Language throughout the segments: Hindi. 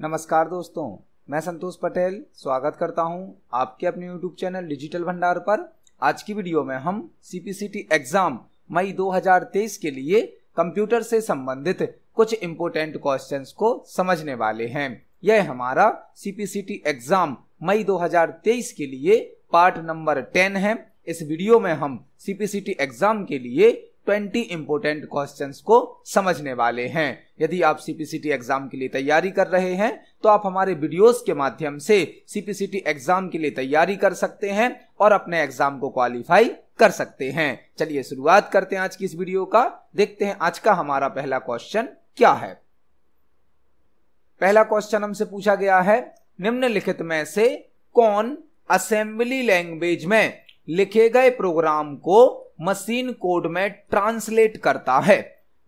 नमस्कार दोस्तों मैं संतोष पटेल स्वागत करता हूं आपके अपने YouTube चैनल डिजिटल भंडार पर आज की वीडियो में हम CPCT एग्जाम मई 2023 के लिए कंप्यूटर से संबंधित कुछ इम्पोर्टेंट क्वेश्चंस को समझने वाले हैं यह हमारा CPCT एग्जाम मई 2023 के लिए पार्ट नंबर 10 है इस वीडियो में हम CPCT एग्जाम के लिए ट्वेंटी इंपोर्टेंट क्वेश्चन को समझने वाले हैं यदि आप सीपीसीटी एग्जाम के लिए तैयारी कर रहे हैं तो आप हमारे वीडियोस के माध्यम से सीपीसीटी एग्जाम के लिए तैयारी कर सकते हैं और अपने एग्जाम को क्वालिफाई कर सकते हैं चलिए शुरुआत करते हैं आज की इस वीडियो का देखते हैं आज का हमारा पहला क्वेश्चन क्या है पहला क्वेश्चन हमसे पूछा गया है निम्नलिखित में से कौन असेंबली लैंग्वेज में लिखे गए प्रोग्राम को मशीन कोड में ट्रांसलेट करता है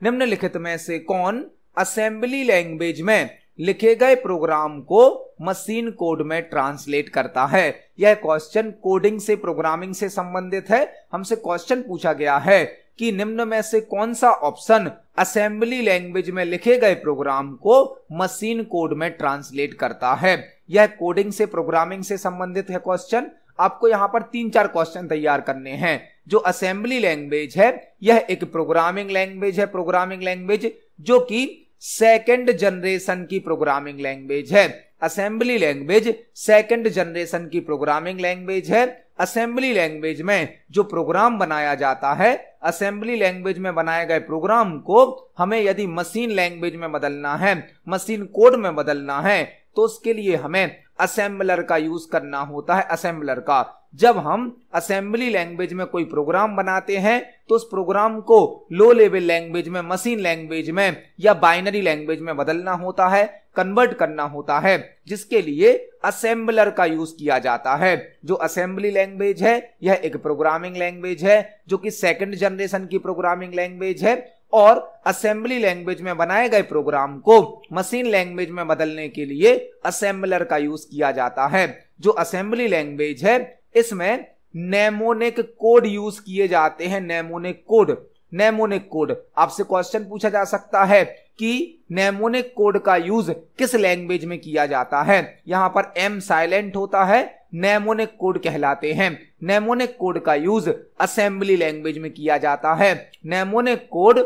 निम्नलिखित में से कौन असेंबली लैंग्वेज में लिखे गए प्रोग्राम को मशीन कोड में ट्रांसलेट करता है यह क्वेश्चन कोडिंग से प्रोग्रामिंग से संबंधित है हमसे क्वेश्चन पूछा गया है कि निम्न में से कौन सा ऑप्शन असेंबली लैंग्वेज में लिखे गए प्रोग्राम को मशीन कोड में ट्रांसलेट करता है यह कोडिंग से प्रोग्रामिंग से संबंधित है क्वेश्चन आपको यहां पर तीन चार क्वेश्चन तैयार करने हैं जो असेंबली लैंग्वेज है यह एक प्रोग्रामिंग लैंग्वेज है प्रोग्रामिंग लैंग्वेज जो कि सेकेंड जनरेशन की प्रोग्रामिंग लैंग्वेज है असेंबली लैंग्वेज सेकेंड जनरेशन की प्रोग्रामिंग लैंग्वेज है असेंबली लैंग्वेज में जो प्रोग्राम बनाया जाता है असेंबली लैंग्वेज में बनाए गए प्रोग्राम को हमें यदि मशीन लैंग्वेज में बदलना है मशीन कोड में बदलना है तो उसके लिए हमें असेंबलर का यूज करना होता है असेंबलर का जब हम असेंबली लैंग्वेज में कोई प्रोग्राम बनाते हैं तो उस प्रोग्राम को लो लेवल लैंग्वेज में मशीन लैंग्वेज में या बाइनरी लैंग्वेज में बदलना होता है कन्वर्ट करना होता है जिसके लिए असेंबलर का यूज किया जाता है जो असेंबली लैंग्वेज है यह एक प्रोग्रामिंग लैंग्वेज है जो कि सेकंड जनरेशन की प्रोग्रामिंग लैंग्वेज है और असेंबली लैंग्वेज में बनाए गए प्रोग्राम को मशीन लैंग्वेज में बदलने के लिए असेंबलर का यूज किया जाता है जो असेंबली लैंग्वेज है इसमें नेमोनिक कोड यूज किए जाते हैं नेमोनिक कोड नेमोनिक कोड आपसे क्वेश्चन पूछा जा सकता है कि नेमोनिक कोड का यूज किस लैंग्वेज में किया जाता है यहां पर एम साइलेंट होता है नेमोनिक कोड कहलाते हैं नेमोनिक कोड का यूज असेंबली लैंग्वेज में किया जाता है नेमोनिक कोड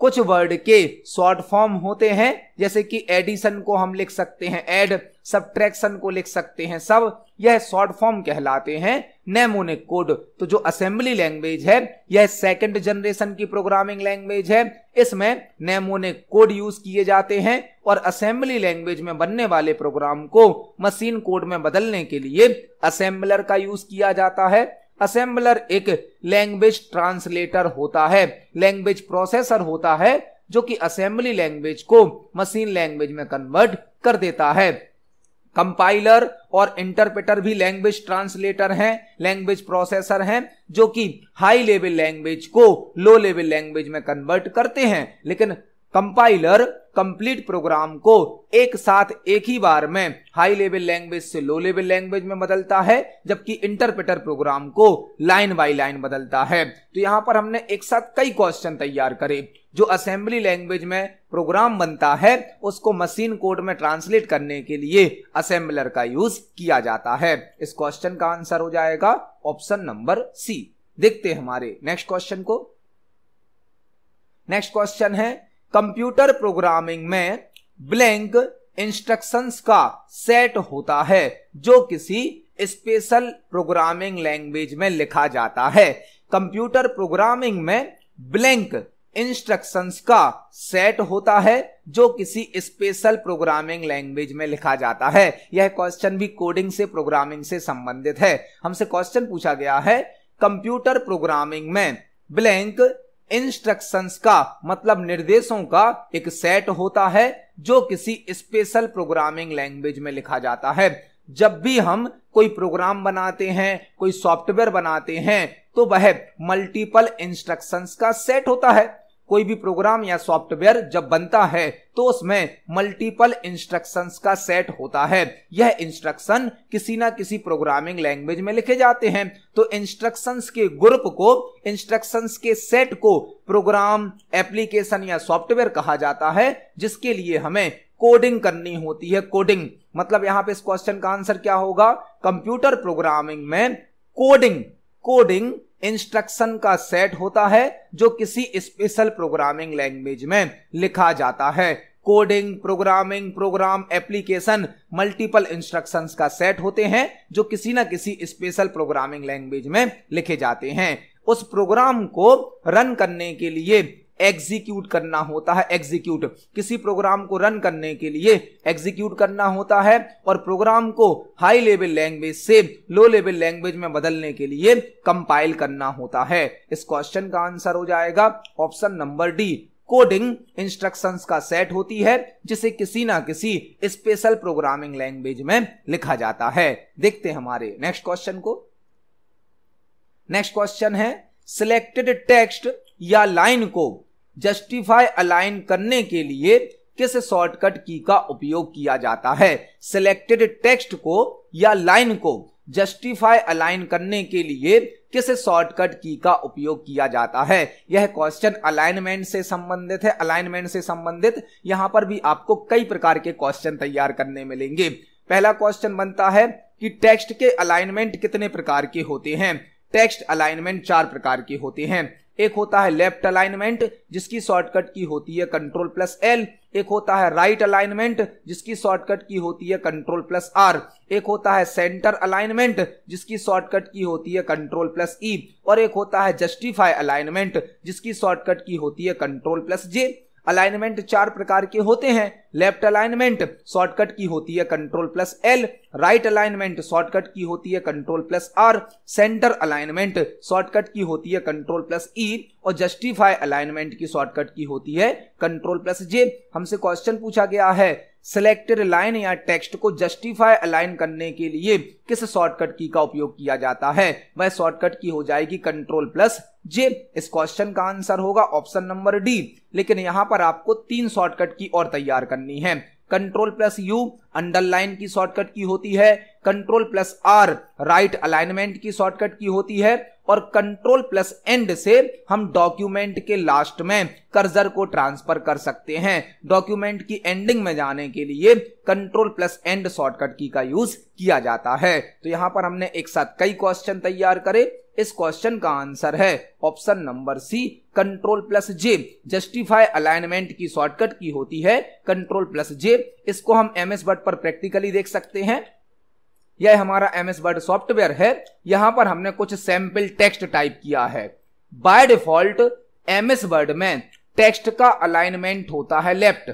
कुछ वर्ड के शॉर्ट फॉर्म होते हैं जैसे कि एडिशन को हम लिख सकते हैं एड सब्ट्रैक्शन को लिख सकते हैं सब यह शॉर्ट फॉर्म कहलाते हैं नेमोनिक कोड तो जो असेंबली लैंग्वेज है यह सेकंड जनरेशन की प्रोग्रामिंग लैंग्वेज है इसमें नेमोनिक कोड यूज किए जाते हैं और असेंबली लैंग्वेज में बनने वाले प्रोग्राम को मशीन कोड में बदलने के लिए असेंबलर का यूज किया जाता है असेंबलर एक लैंग्वेज ट्रांसलेटर होता है लैंग्वेज प्रोसेसर होता है जो कि असेंबली लैंग्वेज को मशीन लैंग्वेज में कन्वर्ट कर देता है कंपाइलर और इंटरप्रेटर भी लैंग्वेज ट्रांसलेटर हैं लैंग्वेज प्रोसेसर हैं जो कि हाई लेवल लैंग्वेज को लो लेवल लैंग्वेज में कन्वर्ट करते हैं लेकिन कंपाइलर कंप्लीट प्रोग्राम को एक साथ एक ही बार में हाई लेवल लैंग्वेज से लो लेवल लैंग्वेज में बदलता है जबकि इंटरप्रेटर प्रोग्राम को लाइन बाय लाइन बदलता है तो यहां पर हमने एक साथ कई क्वेश्चन तैयार करे जो असेंबली लैंग्वेज में प्रोग्राम बनता है उसको मशीन कोड में ट्रांसलेट करने के लिए असेंबलर का यूज किया जाता है इस क्वेश्चन का आंसर हो जाएगा ऑप्शन नंबर सी देखते हमारे नेक्स्ट क्वेश्चन को नेक्स्ट क्वेश्चन है कंप्यूटर प्रोग्रामिंग में ब्लैंक इंस्ट्रक्शंस का सेट होता है जो किसी स्पेशल प्रोग्रामिंग लैंग्वेज में लिखा जाता है कंप्यूटर प्रोग्रामिंग में ब्लैंक इंस्ट्रक्शंस का सेट होता है जो किसी स्पेशल प्रोग्रामिंग लैंग्वेज में लिखा जाता है यह क्वेश्चन भी कोडिंग से प्रोग्रामिंग से संबंधित है हमसे क्वेश्चन पूछा गया है कंप्यूटर प्रोग्रामिंग में ब्लैंक इंस्ट्रक्शंस का मतलब निर्देशों का एक सेट होता है जो किसी स्पेशल प्रोग्रामिंग लैंग्वेज में लिखा जाता है जब भी हम कोई प्रोग्राम बनाते हैं कोई सॉफ्टवेयर बनाते हैं तो वह मल्टीपल इंस्ट्रक्शंस का सेट होता है कोई भी प्रोग्राम या सॉफ्टवेयर जब बनता है तो उसमें मल्टीपल इंस्ट्रक्शंस का सेट होता है यह इंस्ट्रक्शन किसी ना किसी प्रोग्रामिंग लैंग्वेज में लिखे जाते हैं तो इंस्ट्रक्शंस के ग्रुप को इंस्ट्रक्शंस के सेट को प्रोग्राम एप्लीकेशन या सॉफ्टवेयर कहा जाता है जिसके लिए हमें कोडिंग करनी होती है कोडिंग मतलब यहां पे इस क्वेश्चन का आंसर क्या होगा कंप्यूटर प्रोग्रामिंग में कोडिंग कोडिंग इंस्ट्रक्शन का सेट होता है जो किसी स्पेशल प्रोग्रामिंग लैंग्वेज में लिखा जाता है coding programming program application multiple instructions का सेट होते हैं जो किसी ना किसी स्पेशल प्रोग्रामिंग लैंग्वेज में लिखे जाते हैं उस प्रोग्राम को रन करने के लिए एग्जीक्यूट करना होता है एग्जीक्यूट किसी प्रोग्राम को रन करने के लिए एग्जीक्यूट करना होता है और प्रोग्राम को हाई लेवल लैंग्वेज से लो लेवल लैंग्वेज में बदलने के लिए कंपाइल करना होता है इस क्वेश्चन का आंसर हो जाएगा option number D coding instructions का सेट होती है जिसे किसी ना किसी स्पेशल प्रोग्रामिंग लैंग्वेज में लिखा जाता है देखते हैं हमारे नेक्स्ट क्वेश्चन को नेक्स्ट क्वेश्चन है सिलेक्टेड टेक्स्ट या लाइन को जस्टिफाई अलाइन करने के लिए किस शॉर्टकट की का उपयोग किया जाता है सिलेक्टेड टेक्स्ट को या लाइन को जस्टिफाई अलाइन करने के लिए किस शॉर्टकट की का उपयोग किया जाता है यह क्वेश्चन अलाइनमेंट से संबंधित है अलाइनमेंट से संबंधित यहां पर भी आपको कई प्रकार के क्वेश्चन तैयार करने मिलेंगे पहला क्वेश्चन बनता है कि टेक्स्ट के अलाइनमेंट कितने प्रकार के होते हैं टेक्स्ट अलाइनमेंट चार प्रकार के होते हैं एक होता है लेफ्ट अलाइनमेंट जिसकी शॉर्टकट की होती है कंट्रोल प्लस एल एक होता है राइट right अलाइनमेंट जिसकी शॉर्टकट की होती है कंट्रोल प्लस आर एक होता है सेंटर अलाइनमेंट जिसकी शॉर्टकट की होती है कंट्रोल प्लस ई और एक होता है जस्टिफाई अलाइनमेंट जिसकी शॉर्टकट की होती है कंट्रोल प्लस जे अलाइनमेंट चार प्रकार के होते हैं लेफ्ट अलाइनमेंट शॉर्टकट की होती है control plus L right alignment shortcut की होती है control plus R center alignment shortcut की होती है कंट्रोल प्लस ई और जस्टिफाई अलाइनमेंट की शॉर्टकट की होती है कंट्रोल प्लस जे हमसे क्वेश्चन पूछा गया है सिलेक्टेड लाइन या टेक्स्ट को जस्टिफाई अलाइन करने के लिए किस शॉर्टकट की का उपयोग किया जाता है वह शॉर्टकट की हो जाएगी कंट्रोल प्लस जे इस क्वेश्चन का आंसर होगा ऑप्शन नंबर डी लेकिन यहां पर आपको तीन शॉर्टकट की और तैयार करनी है कंट्रोल प्लस यू अंडरलाइन की शॉर्टकट की होती है control plus R right alignment की शॉर्टकट की होती है और कंट्रोल प्लस एंड से हम डॉक्यूमेंट के लास्ट में कर्जर को ट्रांसफर कर सकते हैं डॉक्यूमेंट की एंडिंग में जाने के लिए कंट्रोल प्लस एंड शॉर्टकट की का यूज किया जाता है तो यहां पर हमने एक साथ कई क्वेश्चन तैयार करे इस क्वेश्चन का आंसर है option number C control plus J justify alignment की शॉर्टकट की होती है कंट्रोल प्लस जे इसको हम एम एस वर्ड पर प्रैक्टिकली देख सकते हैं यह हमारा एम एस वर्ड सॉफ्टवेयर है यहां पर हमने कुछ सैंपल टेक्स्ट टाइप किया है by default M S Word में टेक्स्ट का अलाइनमेंट होता है लेफ्ट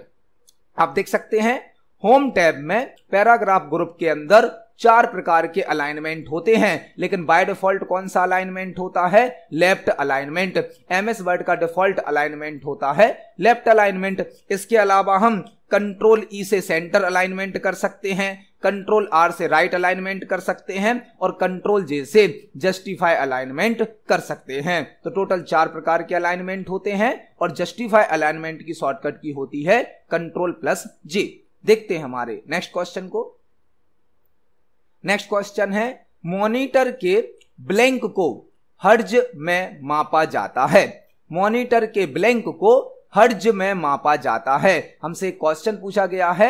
आप देख सकते हैं होम टैब में पैराग्राफ ग्रुप के अंदर चार प्रकार के अलाइनमेंट होते हैं लेकिन बाय डिफॉल्ट कौन सा अलाइनमेंट होता है left alignment M S Word का डिफॉल्ट अलाइनमेंट होता है लेफ्ट अलाइनमेंट इसके अलावा हम कंट्रोल ई e से सेंटर अलाइनमेंट कर सकते हैं कंट्रोल आर से राइट right अलाइनमेंट कर सकते हैं और कंट्रोल जे से जस्टिफाई अलाइनमेंट कर सकते हैं तो टोटल चार प्रकार के अलाइनमेंट होते हैं और जस्टिफाई अलाइनमेंट की शॉर्टकट की होती है कंट्रोल प्लस जे देखते हैं हमारे नेक्स्ट क्वेश्चन को नेक्स्ट क्वेश्चन है मॉनिटर के ब्लैंक को हर्ज में मापा जाता है मॉनिटर के ब्लैंक को हर्ज में मापा जाता है हमसे क्वेश्चन पूछा गया है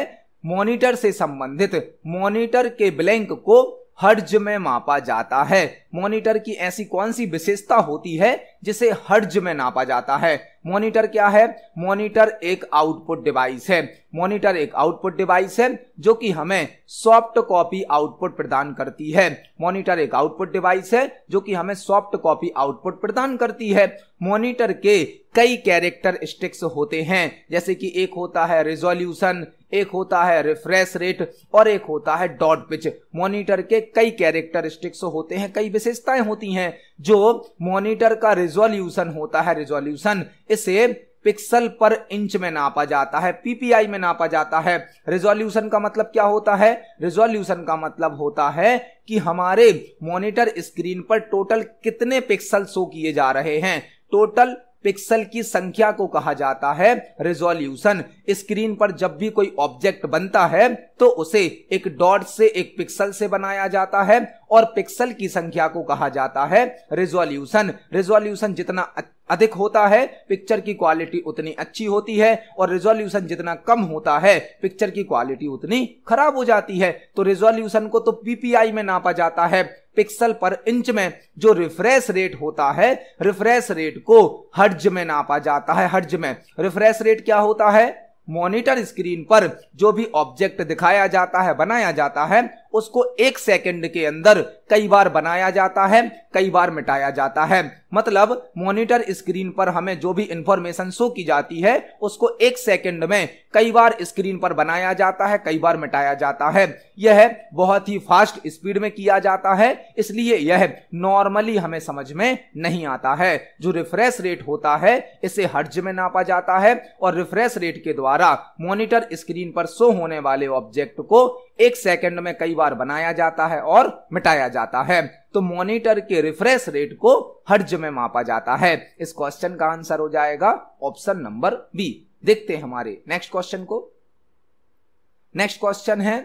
मॉनिटर से संबंधित मॉनिटर के ब्लैंक को हर्ज में मापा जाता है मॉनिटर की ऐसी कौन सी विशेषता होती है जिसे हर्ज में नापा जाता है मॉनिटर क्या है मॉनिटर एक आउटपुट डिवाइस है मॉनिटर एक आउटपुट डिवाइस है जो कि हमें सॉफ्ट कॉपी आउटपुट प्रदान करती है मॉनिटर एक आउटपुट डिवाइस है जो कि हमें सॉफ्ट कॉपी आउटपुट प्रदान करती है मॉनिटर के कई कैरेक्टर स्टिक्स होते हैं जैसे कि एक होता है रिजोल्यूशन एक होता है रिफ्रेश रेट और एक होता है डॉट पिच मॉनिटर के कई कैरेक्टर स्टिक्स होते हैं कई विशेषताएं होती हैं जो मॉनिटर का रिजोल्यूशन होता है रिजोल्यूशन इसे पिक्सल पर इंच में नापा जाता है पीपीआई में नापा जाता है रिजोल्यूशन का मतलब क्या होता है रिजोल्यूशन का मतलब होता है कि हमारे मॉनिटर स्क्रीन पर टोटल कितने पिक्सल शो किए जा रहे हैं टोटल पिक्सल की संख्या को कहा जाता है रेजोल्यूशन स्क्रीन पर जब भी कोई ऑब्जेक्ट बनता है तो उसे एक डॉट से एक पिक्सल से बनाया जाता है और पिक्सल की संख्या को कहा जाता है रेजोल्यूशन रेजोल्यूशन जितना अधिक होता है पिक्चर की क्वालिटी उतनी अच्छी होती है और रिजोल्यूशन जितना कम होता है पिक्चर की क्वालिटी उतनी खराब हो जाती है तो रिजोल्यूशन को तो पीपीआई में नापा जाता है पिक्सल पर इंच में जो रिफ्रेश रेट होता है रिफ्रेश रेट को हर्ज में नापा जाता है हर्ज में रिफ्रेश रेट क्या होता है मॉनिटर स्क्रीन पर जो भी ऑब्जेक्ट दिखाया जाता है बनाया जाता है उसको एक सेकंड के अंदर कई बार बनाया जाता है कई बार मिटाया जाता है मतलब मॉनिटर स्क्रीन पर हमें जो भी इंफॉर्मेशन शो की जाती है उसको एक सेकंड में कई बार स्क्रीन पर बनाया जाता है कई बार मिटाया जाता है यह बहुत ही फास्ट स्पीड में किया जाता है इसलिए यह नॉर्मली हमें समझ में नहीं आता है जो रिफ्रेश रेट होता है इसे हर्ज में नापा जाता है और रिफ्रेश रेट के द्वारा मॉनिटर स्क्रीन पर शो होने वाले ऑब्जेक्ट को एक सेकंड में कई बार बनाया जाता है और मिटाया जाता है तो मॉनिटर के रिफ्रेश रेट को हर्ज में मापा जाता है इस क्वेश्चन का आंसर हो जाएगा ऑप्शन नंबर बी देखते हैं हमारे नेक्स्ट क्वेश्चन को नेक्स्ट क्वेश्चन है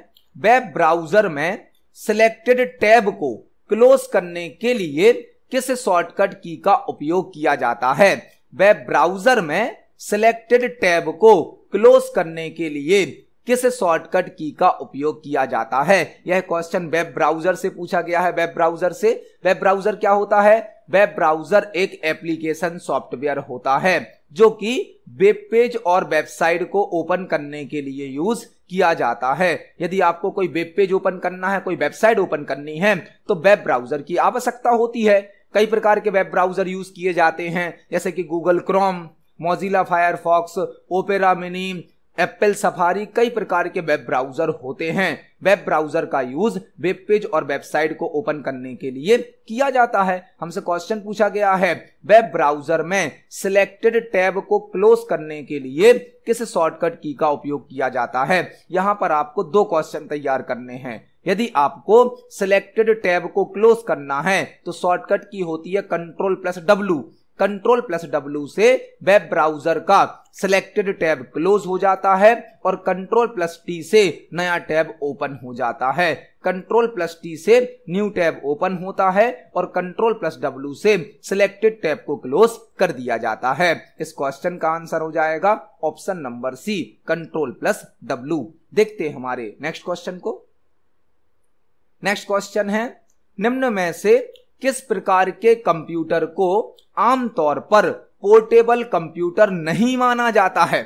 वेब ब्राउजर में सिलेक्टेड टैब को क्लोज करने के लिए किस शॉर्टकट की का उपयोग किया जाता है वेब ब्राउजर में सिलेक्टेड टैब को क्लोज करने के लिए किस शॉर्टकट की का उपयोग किया जाता है यह क्वेश्चन वेब ब्राउजर से पूछा गया है वेब ब्राउजर से वेब ब्राउजर क्या होता है वेब ब्राउजर एक एप्लीकेशन सॉफ्टवेयर होता है जो कि वेब पेज और वेबसाइट को ओपन करने के लिए यूज किया जाता है यदि आपको कोई वेब पेज ओपन करना है कोई वेबसाइट ओपन करनी है तो वेब ब्राउजर की आवश्यकता होती है कई प्रकार के वेब ब्राउजर यूज किए जाते हैं जैसे कि Google Chrome Mozilla Firefox Opera Mini Apple Safari कई प्रकार के वेब ब्राउजर होते हैं वेब ब्राउजर का यूज वेब पेज और वेबसाइट को ओपन करने के लिए किया जाता है हमसे क्वेश्चन पूछा गया है वेब ब्राउजर में सिलेक्टेड टैब को क्लोज करने के लिए किस शॉर्टकट की का उपयोग किया जाता है यहां पर आपको दो क्वेश्चन तैयार करने हैं यदि आपको सिलेक्टेड टैब को क्लोज करना है तो शॉर्टकट की होती है control plus W control plus W से वेब ब्राउजर का सिलेक्टेड टैब क्लोज हो जाता है और कंट्रोल प्लस टी से नया टैब ओपन हो जाता है कंट्रोल प्लस टी से न्यू टैब ओपन होता है और कंट्रोल प्लस डब्ल्यू से सिलेक्टेड टैब को क्लोज कर दिया जाता है इस क्वेश्चन का आंसर हो जाएगा option number C control plus W देखते हैं हमारे नेक्स्ट क्वेश्चन को नेक्स्ट क्वेश्चन है निम्न में से किस प्रकार के कंप्यूटर को आमतौर पर पोर्टेबल कंप्यूटर नहीं माना जाता है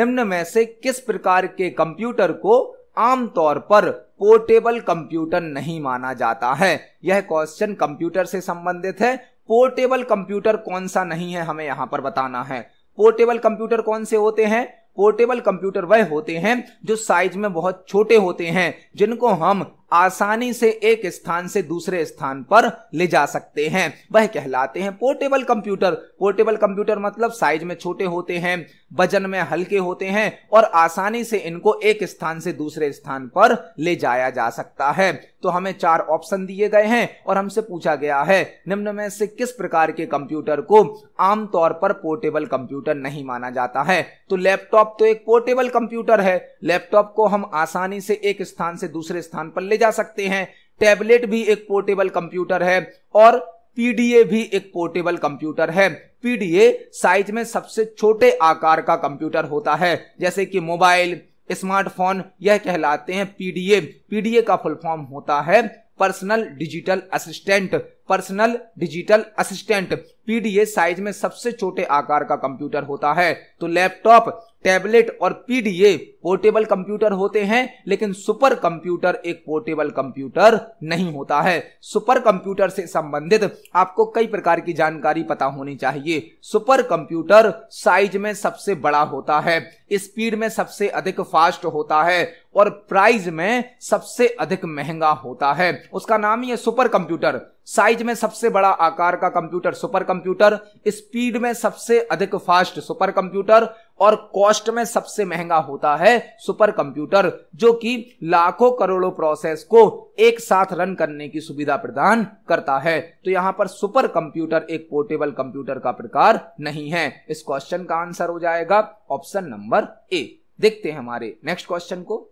निम्न में से किस प्रकार के कंप्यूटर को आमतौर पर पोर्टेबल कंप्यूटर नहीं माना जाता है यह क्वेश्चन कंप्यूटर से संबंधित है पोर्टेबल कंप्यूटर कौन सा नहीं है हमें यहां पर बताना है पोर्टेबल कंप्यूटर कौन से होते हैं पोर्टेबल कंप्यूटर वह होते हैं जो साइज में बहुत छोटे होते हैं जिनको हम आसानी से एक स्थान से दूसरे स्थान पर ले जा सकते हैं वह कहलाते हैं पोर्टेबल कंप्यूटर पोर्टेबल कंप्यूटर मतलब साइज में छोटे होते हैं वजन में हल्के होते हैं और आसानी से इनको एक स्थान से दूसरे स्थान पर ले जाया जा सकता है तो हमें चार ऑप्शन दिए गए हैं और हमसे पूछा गया है निम्न में से किस प्रकार के कंप्यूटर को आमतौर पर पोर्टेबल कंप्यूटर नहीं माना जाता है तो लैपटॉप तो एक पोर्टेबल कंप्यूटर है लैपटॉप को हम आसानी से एक स्थान से दूसरे स्थान पर ले जा जा सकते हैं टैबलेट भी एक पोर्टेबल कंप्यूटर है और पीडीए भी एक पोर्टेबल कंप्यूटर है पीडीए साइज में सबसे छोटे आकार का कंप्यूटर होता है जैसे कि मोबाइल स्मार्टफोन यह कहलाते हैं पीडीए पीडीए का फुल फॉर्म होता है personal digital assistant personal digital assistant PDA size में सबसे छोटे आकार का कंप्यूटर होता है तो लैपटॉप टैबलेट और पीडीए पोर्टेबल कंप्यूटर होते हैं लेकिन सुपर कंप्यूटर एक पोर्टेबल कंप्यूटर नहीं होता है सुपर कंप्यूटर से संबंधित आपको कई प्रकार की जानकारी पता होनी चाहिए सुपर कंप्यूटर साइज में सबसे बड़ा होता है स्पीड में सबसे अधिक फास्ट होता है और प्राइस में सबसे अधिक महंगा होता है उसका नाम ही है सुपर कंप्यूटर साइज में सबसे बड़ा आकार का कंप्यूटर सुपर कंप्यूटर स्पीड में सबसे अधिक फास्ट सुपर कंप्यूटर और कॉस्ट में सबसे महंगा होता है है सुपर कंप्यूटर जो कि लाखों करोड़ों प्रोसेस को एक साथ रन करने की सुविधा प्रदान करता है तो यहाँ पर सुपर कंप्यूटर एक पोर्टेबल कंप्यूटर का प्रकार नहीं है इस क्वेश्चन का आंसर हो जाएगा ऑप्शन नंबर ए देखते हैं हमारे नेक्स्ट क्वेश्चन को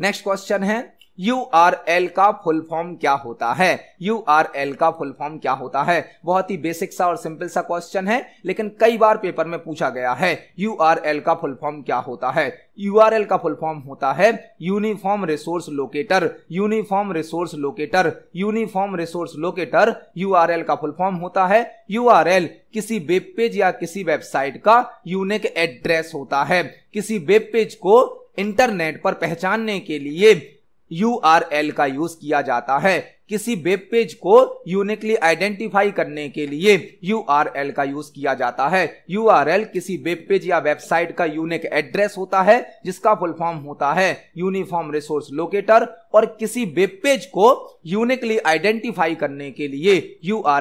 नेक्स्ट क्वेश्चन है यू आर एल का फुल फॉर्म क्या होता है यू आर एल का फुल फॉर्म क्या होता है बहुत ही बेसिक सा और सिंपल सा क्वेश्चन है लेकिन कई बार पेपर में पूछा गया है यू आर एल का फुल फॉर्म क्या होता है यू आर एल का फुल फॉर्म होता है uniform resource locator uniform resource locator uniform resource locator U R L का फुल फॉर्म होता है यू आर एल किसी वेब पेज या किसी वेबसाइट का यूनिक एड्रेस होता है किसी वेब पेज को इंटरनेट पर पहचानने के लिए एल का यूज किया जाता है किसी वेब पेज को यूनिकली आइडेंटिफाई करने के लिए एल का यूज किया जाता है एल किसी वेब पेज या वेबसाइट का यूनिक एड्रेस होता है जिसका फुल फॉर्म होता है यूनिफॉर्म रिसोर्स लोकेटर और किसी वेब पेज को यूनिकली आइडेंटिफाई करने के लिए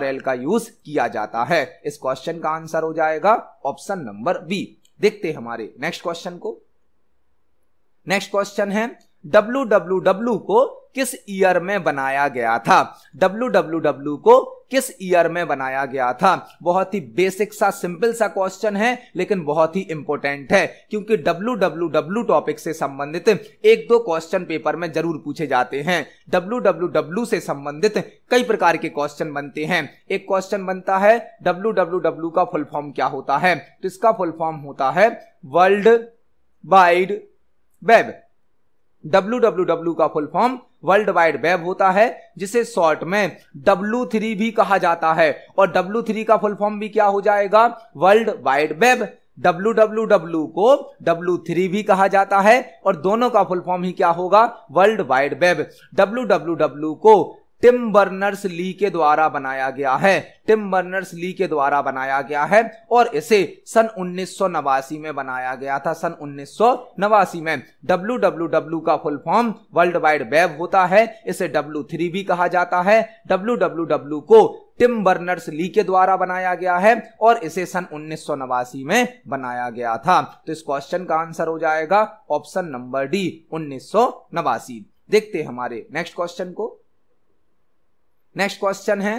एल का यूज किया जाता है इस क्वेश्चन का आंसर हो जाएगा ऑप्शन नंबर बी देखते हमारे नेक्स्ट क्वेश्चन को नेक्स्ट क्वेश्चन है डब्ल्यू को किस ईयर में बनाया गया था डब्ल्यू को किस ईयर में बनाया गया था बहुत ही बेसिक सा सिंपल सा क्वेश्चन है लेकिन बहुत ही इंपॉर्टेंट है क्योंकि डब्ल्यू टॉपिक से संबंधित एक दो क्वेश्चन पेपर में जरूर पूछे जाते हैं डब्ल्यू से संबंधित कई प्रकार के क्वेश्चन बनते हैं एक क्वेश्चन बनता है डब्लू डब्ल्यू का फुल फॉर्म क्या होता है तो इसका फुल फॉर्म होता है वर्ल्ड वाइड वेब डब्ल्यू का full form world wide web होता है जिसे शॉर्ट में थ्री भी कहा जाता है और थ्री का फुल फॉर्म भी क्या हो जाएगा वर्ल्ड वाइड वेब डब्ल्यू को थ्री भी कहा जाता है और दोनों का फुल फॉर्म ही क्या होगा वर्ल्ड वाइड वेब डब्ल्यू को टिम बर्नर्स ली के द्वारा बनाया गया है टिम बर्नर्स ली के द्वारा बनाया गया है और इसे सन उन्नीस में बनाया गया था सन उन्नीस में डब्ल्यू का full form world wide web होता है इसे डब्ल्यू भी कहा जाता है डब्ल्यू को टिम बर्नर्स ली के द्वारा बनाया गया है और इसे सन उन्नीस में बनाया गया था तो इस क्वेश्चन का आंसर हो जाएगा ऑप्शन नंबर डी उन्नीस देखते हैं हमारे नेक्स्ट क्वेश्चन को नेक्स्ट क्वेश्चन है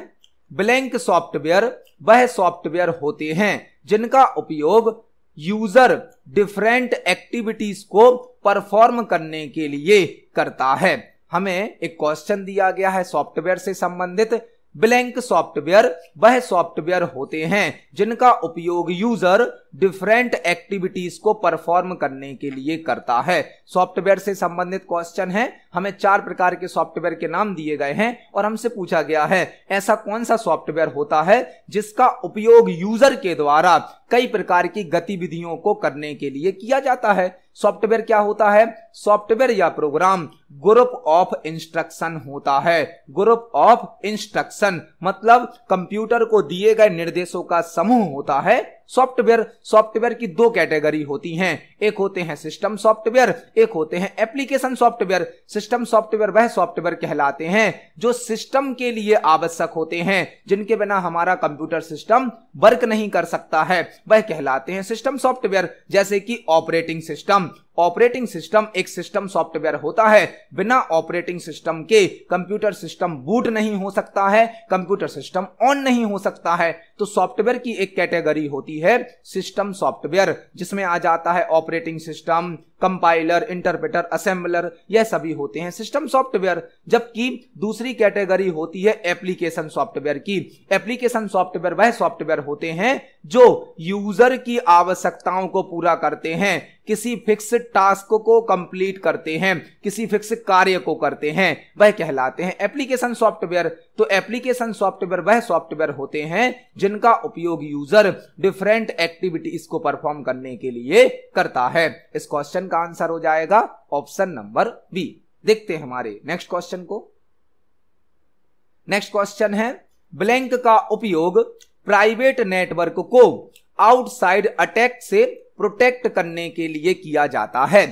ब्लैंक सॉफ्टवेयर वह सॉफ्टवेयर होते हैं जिनका उपयोग यूजर डिफरेंट एक्टिविटीज को परफॉर्म करने के लिए करता है हमें एक क्वेश्चन दिया गया है सॉफ्टवेयर से संबंधित ब्लैंक सॉफ्टवेयर वह सॉफ्टवेयर होते हैं जिनका उपयोग यूजर डिफरेंट एक्टिविटीज को परफॉर्म करने के लिए करता है सॉफ्टवेयर से संबंधित क्वेश्चन है हमें चार प्रकार के सॉफ्टवेयर के नाम दिए गए हैं और हमसे पूछा गया है ऐसा कौन सा सॉफ्टवेयर होता है जिसका उपयोग यूजर के द्वारा कई प्रकार की गतिविधियों को करने के लिए किया जाता है सॉफ्टवेयर क्या होता है सॉफ्टवेयर या प्रोग्राम ग्रुप ऑफ इंस्ट्रक्शन होता है ग्रुप ऑफ इंस्ट्रक्शन मतलब कंप्यूटर को दिए गए निर्देशों का समूह होता है सॉफ्टवेयर सॉफ्टवेयर की दो कैटेगरी होती हैं एक होते हैं सिस्टम सॉफ्टवेयर एक होते हैं एप्लीकेशन सॉफ्टवेयर सिस्टम सॉफ्टवेयर वह सॉफ्टवेयर कहलाते हैं जो सिस्टम के लिए आवश्यक होते हैं जिनके बिना हमारा कंप्यूटर सिस्टम वर्क नहीं कर सकता है वह कहलाते हैं सिस्टम सॉफ्टवेयर जैसे कि ऑपरेटिंग सिस्टम ऑपरेटिंग सिस्टम एक सिस्टम सॉफ्टवेयर होता है बिना ऑपरेटिंग सिस्टम के कंप्यूटर सिस्टम बूट नहीं हो सकता है कंप्यूटर सिस्टम ऑन नहीं हो सकता है तो सॉफ्टवेयर की एक कैटेगरी होती है सिस्टम सॉफ्टवेयर जिसमें आ जाता है operating system compiler interpreter assembler यह सभी होते हैं सिस्टम सॉफ्टवेयर जबकि दूसरी कैटेगरी होती है एप्लीकेशन सॉफ्टवेयर की एप्लीकेशन सॉफ्टवेयर वह सॉफ्टवेयर होते हैं जो यूजर की आवश्यकताओं को पूरा करते हैं किसी फिक्स टास्क को कंप्लीट करते हैं किसी फिक्स कार्य को करते हैं वह कहलाते हैं एप्लीकेशन सॉफ्टवेयर तो एप्लीकेशन सॉफ्टवेयर वह सॉफ्टवेयर होते हैं जिनका उपयोग यूजर डिफरेंट एक्टिविटीज को परफॉर्म करने के लिए करता है इस क्वेश्चन का आंसर हो जाएगा ऑप्शन नंबर बी देखते हैं हमारे नेक्स्ट क्वेश्चन को नेक्स्ट क्वेश्चन है ब्लैंक का उपयोग प्राइवेट नेटवर्क को आउटसाइड अटैक से प्रोटेक्ट करने के लिए किया जाता है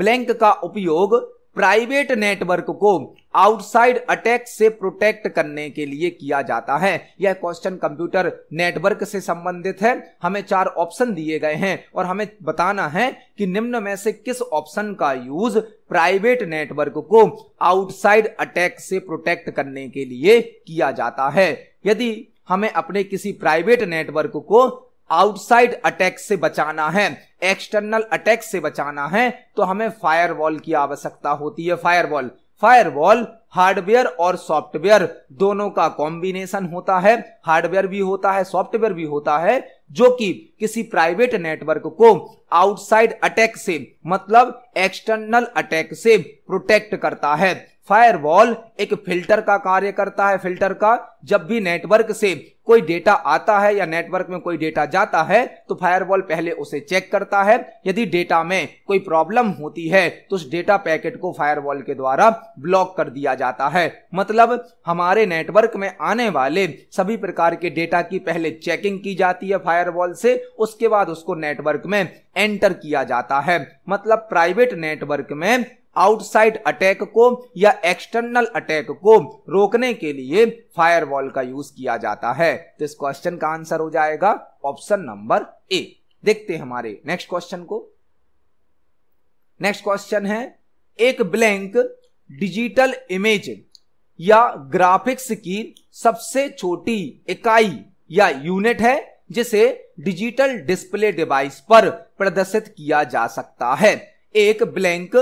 ब्लैंक का उपयोग प्राइवेट नेटवर्क को आउटसाइड अटैक से प्रोटेक्ट करने के लिए किया जाता है यह क्वेश्चन कंप्यूटर नेटवर्क से संबंधित है हमें चार ऑप्शन दिए गए हैं और हमें बताना है कि निम्न में से किस ऑप्शन का यूज प्राइवेट नेटवर्क को आउटसाइड अटैक से प्रोटेक्ट करने के लिए किया जाता है यदि हमें अपने किसी प्राइवेट नेटवर्क को आउटसाइड अटैक से बचाना है एक्सटर्नल अटैक से बचाना है तो हमें फायरवॉल की आवश्यकता होती है फायरवॉल फायरवॉल हार्डवेयर और सॉफ्टवेयर दोनों का कॉम्बिनेशन होता है हार्डवेयर भी होता है सॉफ्टवेयर भी होता है जो कि किसी प्राइवेट नेटवर्क को आउटसाइड अटैक से मतलब एक्सटर्नल अटैक से प्रोटेक्ट करता है फायरवॉल एक फिल्टर का कार्य करता है फिल्टर का जब भी नेटवर्क से कोई डेटा आता है या नेटवर्क में कोई डेटा जाता है तो फायरवॉल पहले उसे चेक करता है यदि डेटा में कोई प्रॉब्लम होती है तो उस डेटा पैकेट को फायरवॉल के द्वारा ब्लॉक कर दिया जाता है मतलब हमारे नेटवर्क में आने वाले सभी प्रकार के डेटा की पहले चेकिंग की जाती है फायरवॉल से उसके बाद उसको नेटवर्क में एंटर किया जाता है मतलब प्राइवेट नेटवर्क में आउटसाइड अटैक को या एक्सटर्नल अटैक को रोकने के लिए फायरवॉल का यूज किया जाता है तो इस क्वेश्चन का आंसर हो जाएगा ऑप्शन नंबर ए देखते हैं हमारे नेक्स्ट क्वेश्चन को नेक्स्ट क्वेश्चन है एक ब्लैंक डिजिटल इमेज या ग्राफिक्स की सबसे छोटी इकाई या यूनिट है जिसे डिजिटल डिस्प्ले डिवाइस पर प्रदर्शित किया जा सकता है एक ब्लैंक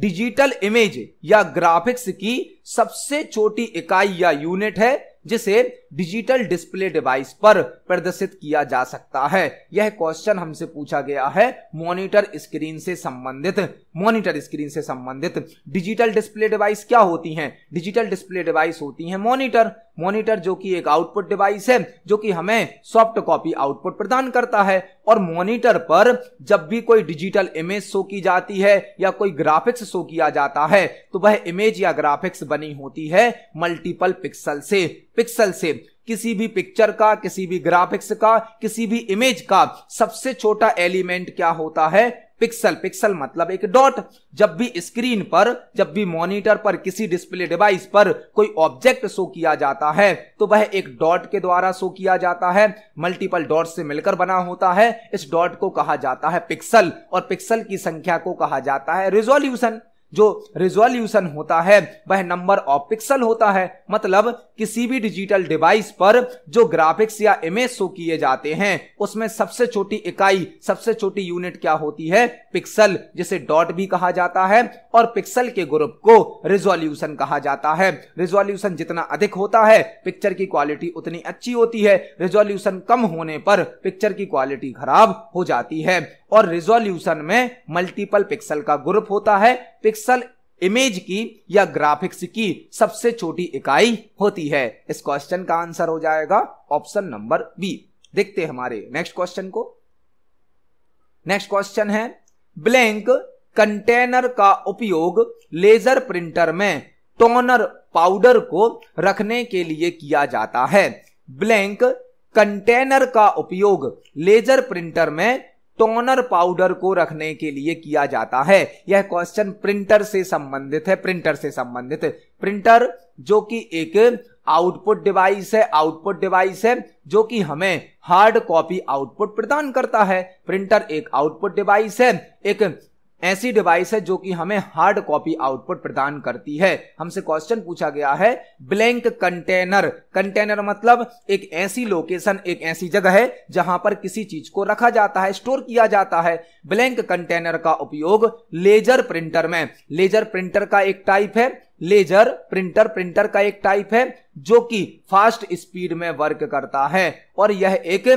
डिजिटल इमेज या ग्राफिक्स की सबसे छोटी इकाई या यूनिट है जिसे डिजिटल डिस्प्ले डिवाइस पर प्रदर्शित किया जा सकता है यह क्वेश्चन हमसे पूछा गया है मॉनिटर स्क्रीन से संबंधित मॉनिटर स्क्रीन से संबंधित डिजिटल डिस्प्ले डिवाइस क्या होती हैं डिजिटल डिस्प्ले डिवाइस होती हैं मॉनिटर मॉनिटर जो कि एक आउटपुट डिवाइस है जो कि हमें सॉफ्ट कॉपी आउटपुट प्रदान करता है और मॉनिटर पर जब भी कोई डिजिटल इमेज शो की जाती है या कोई ग्राफिक्स शो किया जाता है तो वह इमेज या ग्राफिक्स बनी होती है मल्टीपल पिक्सल से पिक्सल से किसी भी पिक्चर का किसी भी ग्राफिक्स का किसी भी इमेज का सबसे छोटा एलिमेंट क्या होता है पिक्सल पिक्सल मतलब एक डॉट जब भी स्क्रीन पर जब भी मॉनिटर पर किसी डिस्प्ले डिवाइस पर कोई ऑब्जेक्ट शो किया जाता है तो वह एक डॉट के द्वारा शो किया जाता है मल्टीपल डॉट से मिलकर बना होता है इस डॉट को कहा जाता है पिक्सल और पिक्सल की संख्या को कहा जाता है रिजोल्यूशन जो रिजोल्यूशन होता है वह नंबर ऑफ पिक्सल होता है मतलब किसी भी डिजिटल डिवाइस पर जो ग्राफिक्स या इमेज शो किए जाते हैं उसमें सबसे छोटी इकाई सबसे छोटी यूनिट क्या होती है पिक्सल जिसे डॉट भी कहा जाता है और पिक्सल के ग्रुप को रिजोल्यूशन कहा जाता है रिजोल्यूशन जितना अधिक होता है पिक्चर की क्वालिटी उतनी अच्छी होती है रिजोल्यूशन कम होने पर पिक्चर की क्वालिटी खराब हो जाती है और रिजोल्यूशन में मल्टीपल पिक्सल का ग्रुप होता है पिक्सल इमेज की या ग्राफिक्स की सबसे छोटी इकाई होती है इस क्वेश्चन का आंसर हो जाएगा ऑप्शन नंबर बी देखते हमारे नेक्स्ट क्वेश्चन को नेक्स्ट क्वेश्चन है ब्लैंक कंटेनर का उपयोग लेजर प्रिंटर में टोनर पाउडर को रखने के लिए किया जाता है ब्लैंक कंटेनर का उपयोग लेजर प्रिंटर में टोनर पाउडर को रखने के लिए किया जाता है यह क्वेश्चन प्रिंटर से संबंधित है प्रिंटर से संबंधित प्रिंटर जो कि एक आउटपुट डिवाइस है आउटपुट डिवाइस है जो कि हमें हार्ड कॉपी आउटपुट प्रदान करता है प्रिंटर एक आउटपुट डिवाइस है एक ऐसी डिवाइस है जो कि हमें हार्ड कॉपी आउटपुट प्रदान करती है हमसे क्वेश्चन पूछा गया है ब्लैंक कंटेनर कंटेनर मतलब एक ऐसी लोकेशन एक ऐसी जगह है जहां पर किसी चीज को रखा जाता है स्टोर किया जाता है ब्लैंक कंटेनर का उपयोग लेजर प्रिंटर में लेजर प्रिंटर का एक टाइप है लेजर प्रिंटर प्रिंटर का एक टाइप है जो कि फास्ट स्पीड में वर्क करता है और यह एक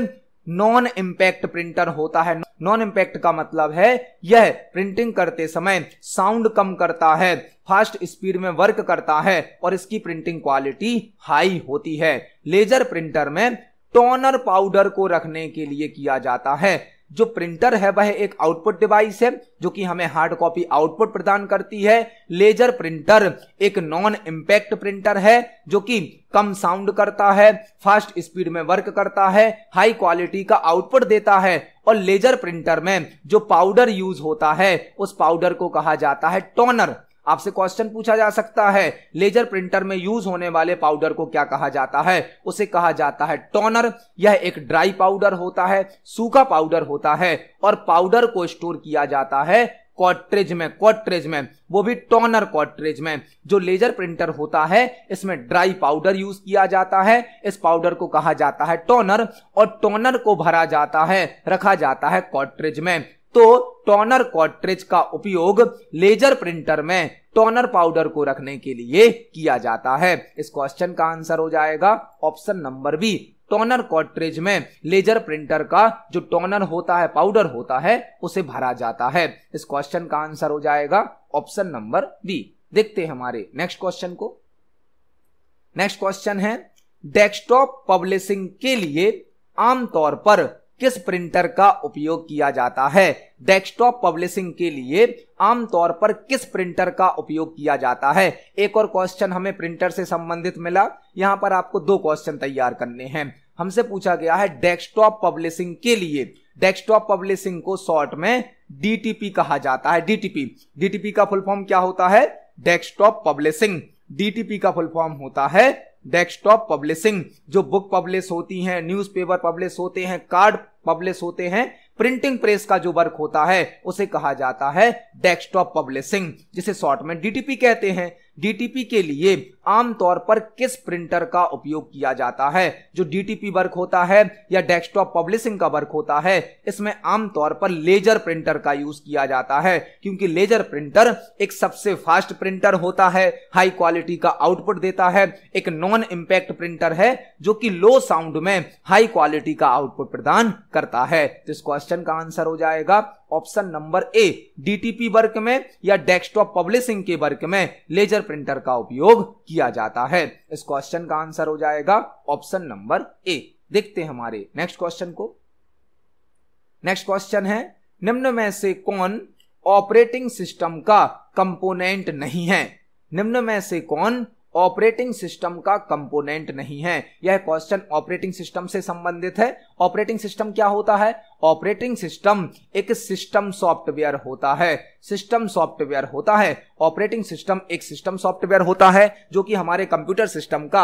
नॉन इम्पैक्ट प्रिंटर होता है नॉन इम्पैक्ट का मतलब है यह प्रिंटिंग करते समय साउंड कम करता है फास्ट स्पीड में वर्क करता है और इसकी प्रिंटिंग क्वालिटी हाई होती है लेजर प्रिंटर में टोनर पाउडर को रखने के लिए किया जाता है जो प्रिंटर है वह एक आउटपुट डिवाइस है जो कि हमें हार्ड कॉपी आउटपुट प्रदान करती है लेजर प्रिंटर एक नॉन इम्पैक्ट प्रिंटर है जो कि कम साउंड करता है फास्ट स्पीड में वर्क करता है हाई क्वालिटी का आउटपुट देता है और लेजर प्रिंटर में जो पाउडर यूज होता है उस पाउडर को कहा जाता है टोनर आपसे क्वेश्चन पूछा जा सकता है लेजर प्रिंटर में यूज होने वाले पाउडर को क्या कहा जाता है उसे कहा जाता है टोनर यह एक ड्राई पाउडर होता है सूखा पाउडर होता है और पाउडर को स्टोर किया जाता है कॉट्रेज में कॉट्रेज में वो भी टोनर कॉटरेज में जो लेजर प्रिंटर होता है इसमें ड्राई पाउडर यूज किया जाता है इस पाउडर को कहा जाता है टोनर और टोनर को भरा जाता है रखा जाता है कॉटरेज में तो टोनर कॉट्रेज का उपयोग लेजर प्रिंटर में टोनर पाउडर को रखने के लिए किया जाता है इस क्वेश्चन का आंसर हो जाएगा option number B toner cartridge में लेजर प्रिंटर का जो टोनर होता है पाउडर होता है उसे भरा जाता है इस क्वेश्चन का आंसर हो जाएगा ऑप्शन नंबर बी देखते हैं हमारे नेक्स्ट क्वेश्चन को नेक्स्ट क्वेश्चन है डेस्कटॉप पब्लिशिंग के लिए आमतौर पर किस प्रिंटर का उपयोग किया जाता है डेस्कटॉप पब्लिशिंग के लिए आमतौर पर किस प्रिंटर का उपयोग किया जाता है एक और क्वेश्चन हमें प्रिंटर से संबंधित मिला यहां पर आपको दो क्वेश्चन तैयार करने हैं हमसे पूछा गया है डेस्कटॉप पब्लिशिंग के लिए डेस्कटॉप पब्लिशिंग को शॉर्ट में डीटीपी कहा जाता है डीटीपी डीटीपी का फुल फॉर्म क्या होता है डेस्कटॉप पब्लिशिंग डीटीपी का फुल फॉर्म होता है डेस्कटॉप पब्लिशिंग जो बुक पब्लिश होती हैं न्यूज़पेपर पब्लिश होते हैं कार्ड पब्लिश होते हैं प्रिंटिंग प्रेस का जो वर्क होता है उसे कहा जाता है डेस्कटॉप पब्लिशिंग जिसे शॉर्ट में डीटीपी कहते हैं डीटीपी के लिए आमतौर पर किस प्रिंटर का उपयोग किया जाता है जो डीटीपी वर्क होता है या डेस्कटॉप पब्लिशिंग का वर्क होता है इसमें आमतौर पर लेजर प्रिंटर का यूज किया जाता है क्योंकि लेजर प्रिंटर एक सबसे फास्ट प्रिंटर होता है हाई क्वालिटी का आउटपुट देता है एक नॉन इम्पैक्ट प्रिंटर है जो कि लो साउंड में हाई क्वालिटी का आउटपुट प्रदान करता है तो इस क्वेश्चन का आंसर हो जाएगा option number A DTP work में या डेस्कटॉप पब्लिशिंग के वर्क में लेजर प्रिंटर का उपयोग किया जाता है इस क्वेश्चन का आंसर हो जाएगा ऑप्शन नंबर ए देखते हैं हमारे नेक्स्ट क्वेश्चन को नेक्स्ट क्वेश्चन है निम्न में से कौन ऑपरेटिंग सिस्टम का कंपोनेंट नहीं है निम्न में से कौन ऑपरेटिंग सिस्टम का कंपोनेंट नहीं है यह क्वेश्चन ऑपरेटिंग सिस्टम से संबंधित है ऑपरेटिंग सिस्टम क्या होता है ऑपरेटिंग सिस्टम एक सिस्टम सॉफ्टवेयर होता है सिस्टम सॉफ्टवेयर होता है ऑपरेटिंग सिस्टम एक सिस्टम सॉफ्टवेयर होता है जो कि हमारे कंप्यूटर सिस्टम का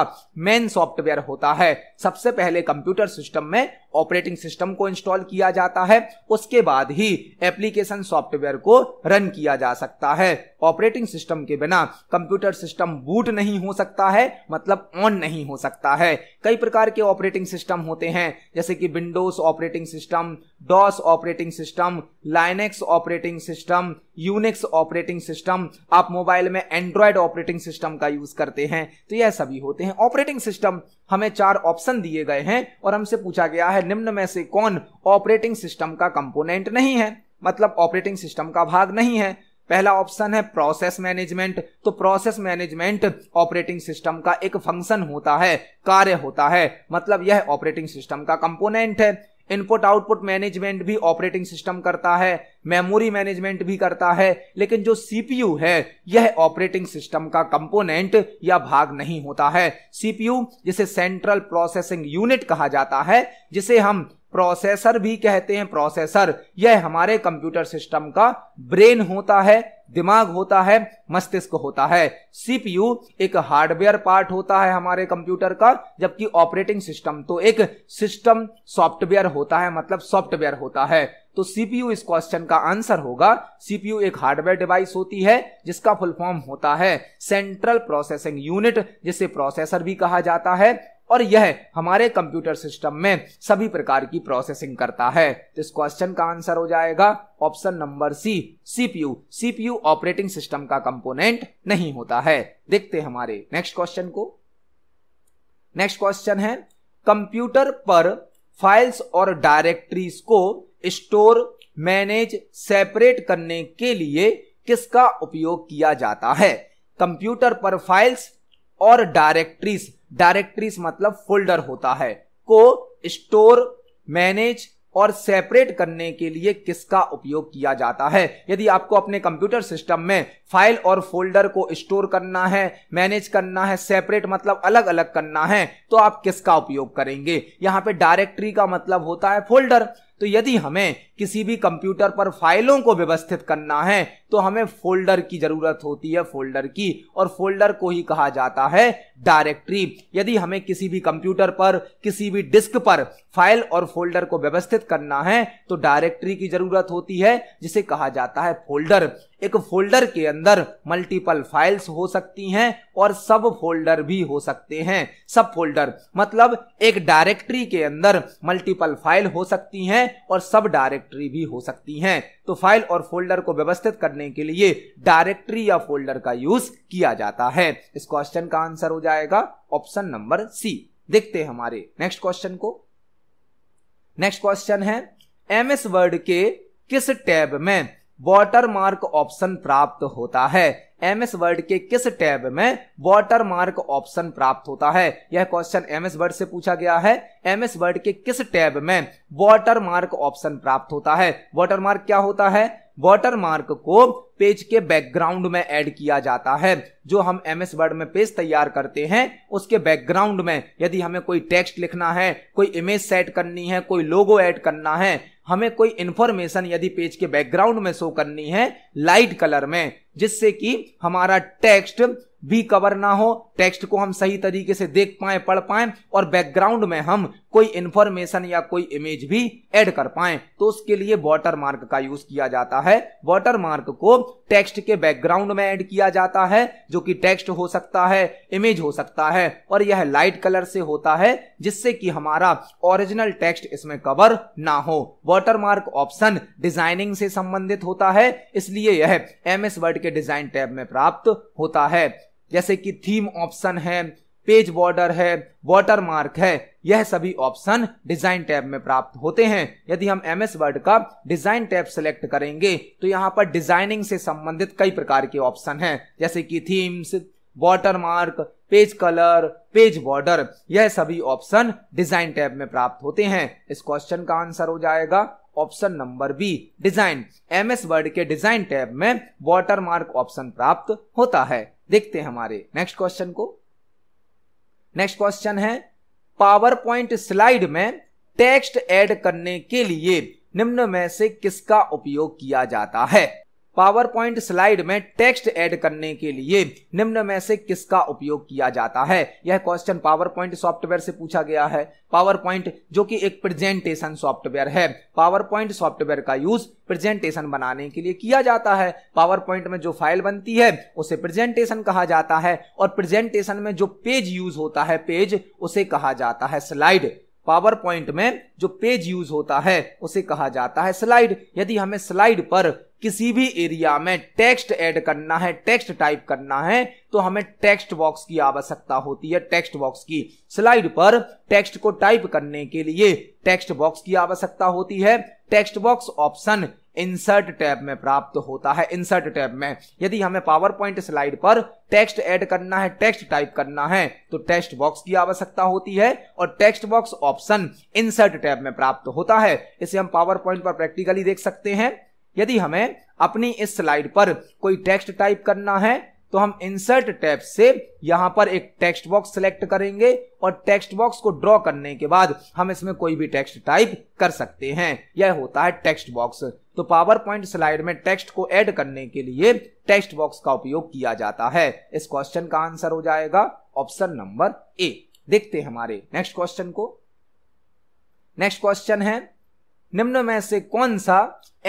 मेन सॉफ्टवेयर होता है सबसे पहले कंप्यूटर सिस्टम में ऑपरेटिंग सिस्टम को इंस्टॉल किया जाता है उसके बाद ही एप्लीकेशन सॉफ्टवेयर को रन किया जा सकता है ऑपरेटिंग सिस्टम के बिना कंप्यूटर सिस्टम बूट नहीं हो सकता है मतलब ऑन नहीं हो सकता है कई प्रकार के ऑपरेटिंग सिस्टम होते हैं जैसे कि windows operating system DOS operating system Linux operating system Unix operating system आप मोबाइल में एंड्रॉयड ऑपरेटिंग सिस्टम का यूज करते हैं तो यह सभी होते हैं ऑपरेटिंग सिस्टम हमें चार ऑप्शन दिए गए हैं और हमसे पूछा गया है निम्न में से कौन ऑपरेटिंग सिस्टम का कंपोनेंट नहीं है मतलब ऑपरेटिंग सिस्टम का भाग नहीं है पहला ऑप्शन है प्रोसेस मैनेजमेंट तो प्रोसेस मैनेजमेंट ऑपरेटिंग सिस्टम का एक फंक्शन होता है कार्य होता है मतलब यह ऑपरेटिंग सिस्टम का कंपोनेंट है इनपुट आउटपुट मैनेजमेंट भी ऑपरेटिंग सिस्टम करता है मेमोरी मैनेजमेंट भी करता है लेकिन जो सीपीयू है यह ऑपरेटिंग सिस्टम का कंपोनेंट या भाग नहीं होता है सीपीयू जिसे सेंट्रल प्रोसेसिंग यूनिट कहा जाता है जिसे हम प्रोसेसर भी कहते हैं प्रोसेसर यह हमारे कंप्यूटर सिस्टम का ब्रेन होता है दिमाग होता है मस्तिष्क होता है सीपीयू एक हार्डवेयर पार्ट होता है हमारे कंप्यूटर का जबकि ऑपरेटिंग सिस्टम तो एक सिस्टम सॉफ्टवेयर होता है मतलब सॉफ्टवेयर होता है तो सीपीयू इस क्वेश्चन का आंसर होगा सीपीयू एक हार्डवेयर डिवाइस होती है जिसका फुल फॉर्म होता है सेंट्रल प्रोसेसिंग यूनिट जिसे प्रोसेसर भी कहा जाता है और यह हमारे कंप्यूटर सिस्टम में सभी प्रकार की प्रोसेसिंग करता है तो इस क्वेश्चन का आंसर हो जाएगा option number C CPU CPU operating system का कंपोनेंट नहीं होता है देखते हैं हमारे नेक्स्ट क्वेश्चन को नेक्स्ट क्वेश्चन है कंप्यूटर पर फाइल्स और डायरेक्टरीज को स्टोर मैनेज सेपरेट करने के लिए किसका उपयोग किया जाता है कंप्यूटर पर फाइल्स और डायरेक्टरीज डायरेक्टरीज मतलब फोल्डर होता है को स्टोर मैनेज और सेपरेट करने के लिए किसका उपयोग किया जाता है यदि आपको अपने कंप्यूटर सिस्टम में फाइल और फोल्डर को स्टोर करना है मैनेज करना है सेपरेट मतलब अलग अलग करना है तो आप किसका उपयोग करेंगे यहाँ पे डायरेक्टरी का मतलब होता है फोल्डर तो यदि हमें किसी भी कंप्यूटर पर फाइलों को व्यवस्थित करना है तो हमें फोल्डर की ज़रूरत होती है फोल्डर की और फोल्डर को ही कहा जाता है डायरेक्टरी यदि हमें किसी भी कंप्यूटर पर किसी भी डिस्क पर फाइल और फोल्डर को व्यवस्थित करना है तो डायरेक्टरी की ज़रूरत होती है जिसे कहा जाता है फोल्डर एक फोल्डर के अंदर मल्टीपल फाइल्स हो सकती हैं और सब फोल्डर भी हो सकते हैं सब फोल्डर मतलब एक डायरेक्टरी के अंदर मल्टीपल फाइल हो सकती हैं और सब डायरेक्टरी भी हो सकती हैं तो फाइल और फोल्डर को व्यवस्थित करने के लिए डायरेक्टरी या फोल्डर का यूज किया जाता है इस क्वेश्चन का आंसर हो जाएगा ऑप्शन नंबर सी देखते हैं हमारे नेक्स्ट क्वेश्चन को नेक्स्ट क्वेश्चन है एम एस वर्ड के किस टैब में वाटरमार्क ऑप्शन प्राप्त होता है एम एस वर्ड के किस टैब में वाटरमार्क ऑप्शन प्राप्त होता है यह क्वेश्चन एम एस वर्ड से पूछा गया है एम एस वर्ड के किस टैब में वाटरमार्क ऑप्शन प्राप्त होता है वाटरमार्क क्या होता है वाटरमार्क को पेज के बैकग्राउंड में ऐड किया जाता है जो हम एम एस वर्ड में पेज तैयार करते हैं उसके बैकग्राउंड में यदि हमें कोई टेक्स्ट लिखना है कोई इमेज सेट करनी है कोई लोगो ऐड करना है हमें कोई इंफॉर्मेशन यदि पेज के बैकग्राउंड में शो करनी है लाइट कलर में जिससे कि हमारा टेक्स्ट भी कवर ना हो टेक्स्ट को हम सही तरीके से देख पाए पढ़ पाए और बैकग्राउंड में हम कोई इंफॉर्मेशन या कोई इमेज भी ऐड कर पाए तो उसके लिए वॉटर मार्क का यूज किया जाता है वॉटर मार्क को टेक्स्ट के बैकग्राउंड में ऐड किया जाता है जो कि टेक्स्ट हो सकता है इमेज हो सकता है और यह लाइट कलर से होता है जिससे कि हमारा ओरिजिनल टेक्स्ट इसमें कवर ना हो वॉटर मार्क ऑप्शन डिजाइनिंग से संबंधित होता है इसलिए यह एम एस वर्ड के डिजाइन टैब में प्राप्त होता है जैसे कि थीम ऑप्शन है पेज बॉर्डर है वॉटर मार्क है यह सभी ऑप्शन डिजाइन टैब में प्राप्त होते हैं यदि हम एम एस वर्ड का डिजाइन टैब सेलेक्ट करेंगे तो यहाँ पर डिजाइनिंग से संबंधित कई प्रकार के ऑप्शन हैं जैसे कि themes mark page colour page border यह सभी ऑप्शन डिजाइन टैब में प्राप्त होते हैं इस क्वेश्चन का आंसर हो जाएगा option number B design MS S word के डिजाइन टैब में मार्क ऑप्शन प्राप्त होता है देखते हैं हमारे नेक्स्ट क्वेश्चन को नेक्स्ट क्वेश्चन है पावर पॉइंट स्लाइड में टेक्स्ट ऐड करने के लिए निम्न में से किसका उपयोग किया जाता है पावर पॉइंट स्लाइड में टेक्स्ट ऐड करने के लिए निम्न में से किसका उपयोग किया जाता है यह क्वेश्चन पावर पॉइंट सॉफ्टवेयर से पूछा गया है पावर पॉइंट जो कि एक प्रेजेंटेशन सॉफ्टवेयर है पावर पॉइंट सॉफ्टवेयर का यूज प्रेजेंटेशन बनाने के लिए किया जाता है पावर पॉइंट में जो फाइल बनती है उसे प्रेजेंटेशन कहा जाता है और प्रेजेंटेशन में जो पेज यूज होता है पेज उसे कहा जाता है स्लाइड पावर पॉइंट में जो पेज यूज होता है उसे कहा जाता है स्लाइड यदि हमें स्लाइड पर किसी भी एरिया में टेक्स्ट ऐड करना है टेक्स्ट टाइप करना है तो हमें टेक्स्ट बॉक्स की आवश्यकता होती है टेक्स्ट बॉक्स की स्लाइड पर टेक्स्ट को टाइप करने के लिए टेक्स्ट बॉक्स की आवश्यकता होती है text box option insert tab में प्राप्त होता है इंसर्ट टैब में यदि हमें पावर पॉइंट स्लाइड पर टेक्स्ट ऐड करना है टेक्स्ट टाइप करना है तो टेक्स्ट बॉक्स की आवश्यकता होती है और text box option insert tab में प्राप्त होता है इसे हम पावर पॉइंट पर प्रैक्टिकली देख सकते हैं यदि हमें अपनी इस स्लाइड पर कोई टेक्स्ट टाइप करना है तो हम इंसर्ट टैब से यहां पर एक टेक्स्ट बॉक्स सिलेक्ट करेंगे और टेक्स्ट बॉक्स को ड्रॉ करने के बाद हम इसमें कोई भी टेक्स्ट टाइप कर सकते हैं यह होता है टेक्स्ट बॉक्स तो पावर पॉइंट स्लाइड में टेक्स्ट को ऐड करने के लिए टेक्स्ट बॉक्स का उपयोग किया जाता है इस क्वेश्चन का आंसर हो जाएगा ऑप्शन नंबर ए देखते हमारे नेक्स्ट क्वेश्चन को नेक्स्ट क्वेश्चन है निम्न में से कौन सा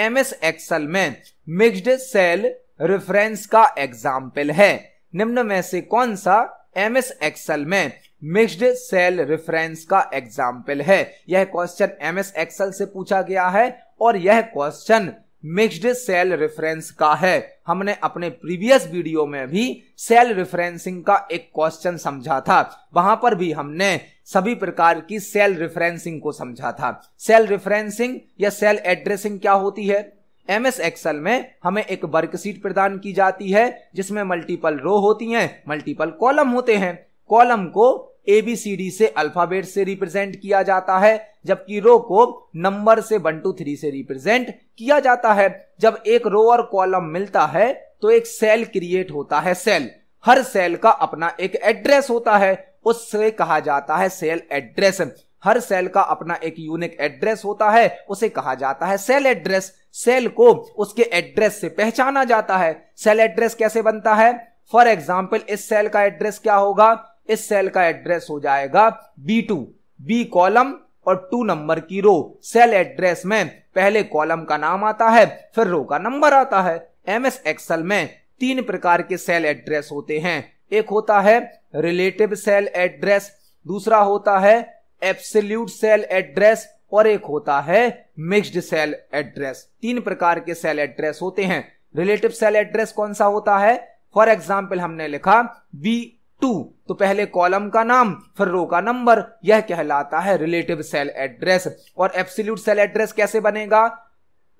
एम एस एक्सल में मिक्सड सेल रेफरेंस का एग्जाम्पल है निम्न में से कौन सा एम एस एक्सल में मिक्सड सेल रेफरेंस का एग्जाम्पल है यह क्वेश्चन एम एस एक्सल से पूछा गया है और यह क्वेश्चन मिक्सड सेल रेफरेंस का है हमने अपने प्रीवियस वीडियो में भी सेल रेफरेंसिंग का एक क्वेश्चन समझा था वहां पर भी हमने सभी प्रकार की सेल रेफरेंसिंग को समझा था सेल रेफरेंसिंग या सेल एड्रेसिंग क्या होती है एम एस एक्सएल में हमें एक वर्कशीट प्रदान की जाती है जिसमें मल्टीपल रो होती हैं मल्टीपल कॉलम होते हैं कॉलम को एबीसीडी से अल्फाबेट से रिप्रेजेंट किया जाता है जबकि रो को नंबर से वन टू थ्री से रिप्रेजेंट किया जाता है जब एक रो और कॉलम मिलता है तो एक सेल क्रिएट होता है सेल हर सेल का अपना एक एड्रेस होता है उससे कहा जाता है सेल एड्रेस हर सेल का अपना एक यूनिक एड्रेस होता है उसे कहा जाता है सेल एड्रेस सेल को उसके एड्रेस से पहचाना जाता है सेल एड्रेस कैसे बनता है फॉर एग्जाम्पल इस सेल का एड्रेस क्या होगा इस सेल का एड्रेस हो जाएगा बी टू बी कॉलम और टू नंबर की रो सेल एड्रेस में पहले कॉलम का नाम आता है फिर रो का नंबर आता है एम एस एक्सल में तीन प्रकार के सेल एड्रेस होते हैं एक होता है रिलेटिव सेल एड्रेस दूसरा होता है एब्सोल्यूट सेल एड्रेस और एक होता है मिक्स्ड सेल एड्रेस तीन प्रकार के सेल एड्रेस होते हैं रिलेटिव सेल एड्रेस कौन सा होता है फॉर एग्जाम्पल हमने लिखा बी टू तो पहले कॉलम का नाम फिर रो का नंबर यह कहलाता है रिलेटिव सेल एड्रेस और एब्सोल्यूट सेल एड्रेस कैसे बनेगा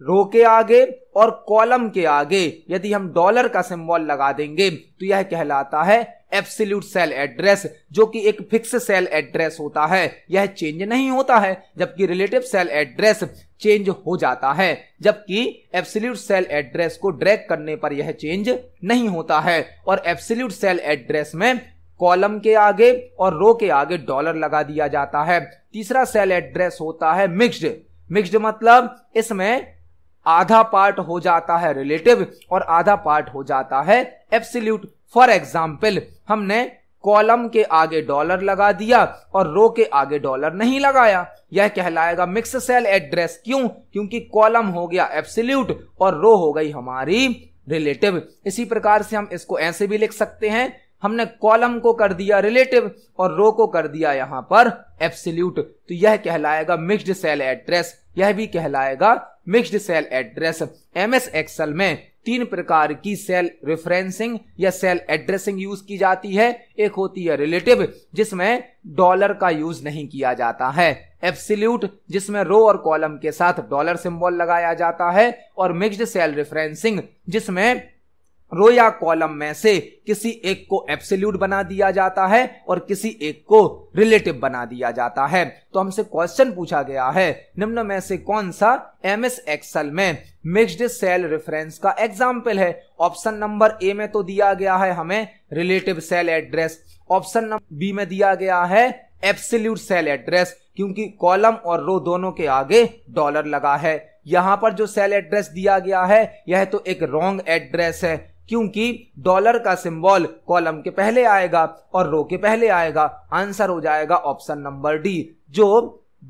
रो के आगे और कॉलम के आगे यदि हम डॉलर का सिंबल लगा देंगे तो यह कहलाता है एब्सोल्यूट सेल एड्रेस जो कि एक फिक्स सेल एड्रेस होता है यह चेंज नहीं होता है जबकि रिलेटिव सेल एड्रेस चेंज हो जाता है जबकि एब्सोल्यूट सेल एड्रेस को ड्रैग करने पर यह चेंज नहीं होता है और एब्सोल्यूट सेल एड्रेस में कॉलम के आगे और रो के आगे डॉलर लगा दिया जाता है तीसरा सेल एड्रेस होता है मिक्स्ड मिक्स्ड मतलब इसमें आधा पार्ट हो जाता है रिलेटिव और आधा पार्ट हो जाता है एब्सोल्यूट फॉर एग्जाम्पल हमने कॉलम के आगे डॉलर लगा दिया और रो के आगे डॉलर नहीं लगाया यह कहलाएगा मिक्स सेल एड्रेस क्यों क्योंकि कॉलम हो गया एब्सोल्यूट और रो हो गई हमारी रिलेटिव इसी प्रकार से हम इसको ऐसे भी लिख सकते हैं हमने कॉलम को कर दिया रिलेटिव और रो को कर दिया यहां पर एब्सोल्यूट तो यह कहलाएगा मिक्स्ड सेल एड्रेस यह भी कहलाएगा mixed cell address S Excel में तीन प्रकार की सेल रेफरेंसिंग या सेल एड्रेसिंग यूज की जाती है एक होती है रिलेटिव जिसमें डॉलर का यूज नहीं किया जाता है एब्सिल्यूट जिसमें रो और कॉलम के साथ डॉलर सिंबल लगाया जाता है और मिक्स्ड सेल रेफरेंसिंग जिसमें रो या कॉलम में से किसी एक को एब्सोल्यूट बना दिया जाता है और किसी एक को रिलेटिव बना दिया जाता है तो हमसे क्वेश्चन पूछा गया है निम्न में से कौन सा एम एस एक्सल में मिक्सड सेल रेफरेंस का एग्जाम्पल है ऑप्शन नंबर ए में तो दिया गया है हमें relative cell address option number B में दिया गया है एब्सोल्यूट सेल एड्रेस क्योंकि कॉलम और रो दोनों के आगे डॉलर लगा है यहां पर जो सेल एड्रेस दिया गया है यह तो एक रॉन्ग एड्रेस है क्योंकि डॉलर का सिंबल कॉलम के पहले आएगा और रो के पहले आएगा आंसर हो जाएगा ऑप्शन नंबर डी जो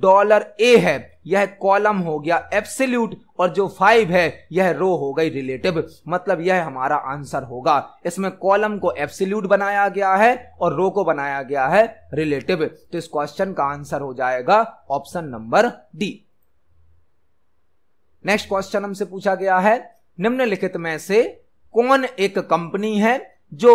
डॉलर ए है यह कॉलम हो गया एब्सोल्यूट और जो फाइव है यह रो हो गई रिलेटिव मतलब यह हमारा आंसर होगा इसमें कॉलम को एब्सोल्यूट बनाया गया है और रो को बनाया गया है रिलेटिव तो इस क्वेश्चन का आंसर हो जाएगा option number D next question हमसे पूछा गया है निम्नलिखित में से कौन एक कंपनी है जो